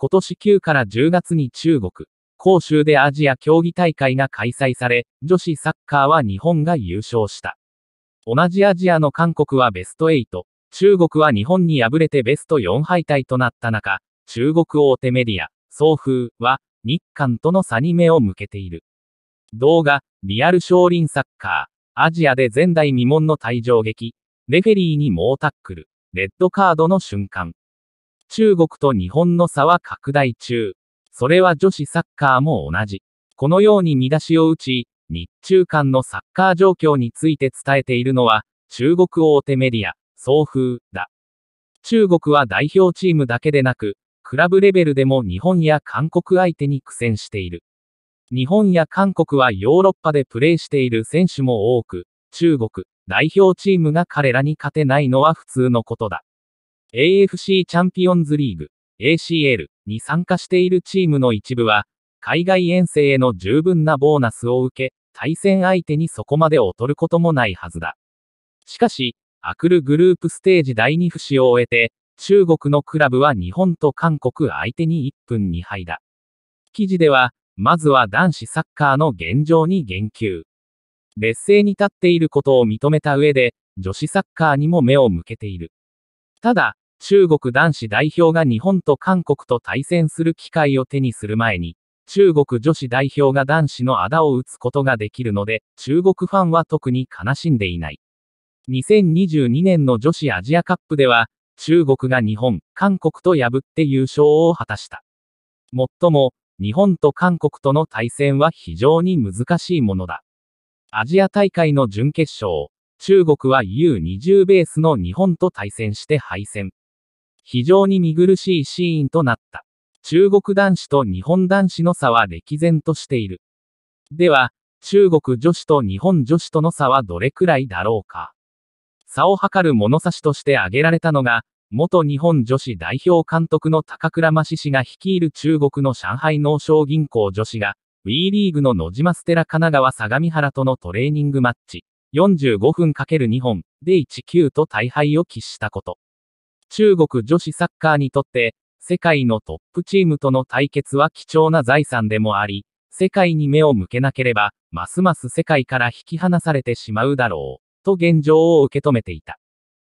今年9から10月に中国、広州でアジア競技大会が開催され、女子サッカーは日本が優勝した。同じアジアの韓国はベスト8、中国は日本に敗れてベスト4敗退となった中、中国大手メディア、総風は、日韓との差に目を向けている。動画、リアル少林サッカー、アジアで前代未聞の退場劇、レフェリーに猛タックル、レッドカードの瞬間。中国と日本の差は拡大中。それは女子サッカーも同じ。このように見出しを打ち、日中間のサッカー状況について伝えているのは、中国大手メディア、総風だ。中国は代表チームだけでなく、クラブレベルでも日本や韓国相手に苦戦している。日本や韓国はヨーロッパでプレーしている選手も多く、中国、代表チームが彼らに勝てないのは普通のことだ。AFC チャンピオンズリーグ ACL に参加しているチームの一部は、海外遠征への十分なボーナスを受け、対戦相手にそこまで劣ることもないはずだ。しかし、アクルグループステージ第2節を終えて、中国のクラブは日本と韓国相手に1分2敗だ。記事では、まずは男子サッカーの現状に言及。劣勢に立っていることを認めた上で、女子サッカーにも目を向けている。ただ、中国男子代表が日本と韓国と対戦する機会を手にする前に、中国女子代表が男子の仇を打つことができるので、中国ファンは特に悲しんでいない。2022年の女子アジアカップでは、中国が日本、韓国と破って優勝を果たした。もっとも、日本と韓国との対戦は非常に難しいものだ。アジア大会の準決勝、中国は U20 ベースの日本と対戦して敗戦。非常に見苦しいシーンとなった。中国男子と日本男子の差は歴然としている。では、中国女子と日本女子との差はどれくらいだろうか。差を測る物差しとして挙げられたのが、元日本女子代表監督の高倉真史氏が率いる中国の上海農商銀行女子が、WE リーグの野島ステラ神奈川相模原とのトレーニングマッチ、45分 ×2 本で19と大敗を喫したこと。中国女子サッカーにとって、世界のトップチームとの対決は貴重な財産でもあり、世界に目を向けなければ、ますます世界から引き離されてしまうだろう、と現状を受け止めていた。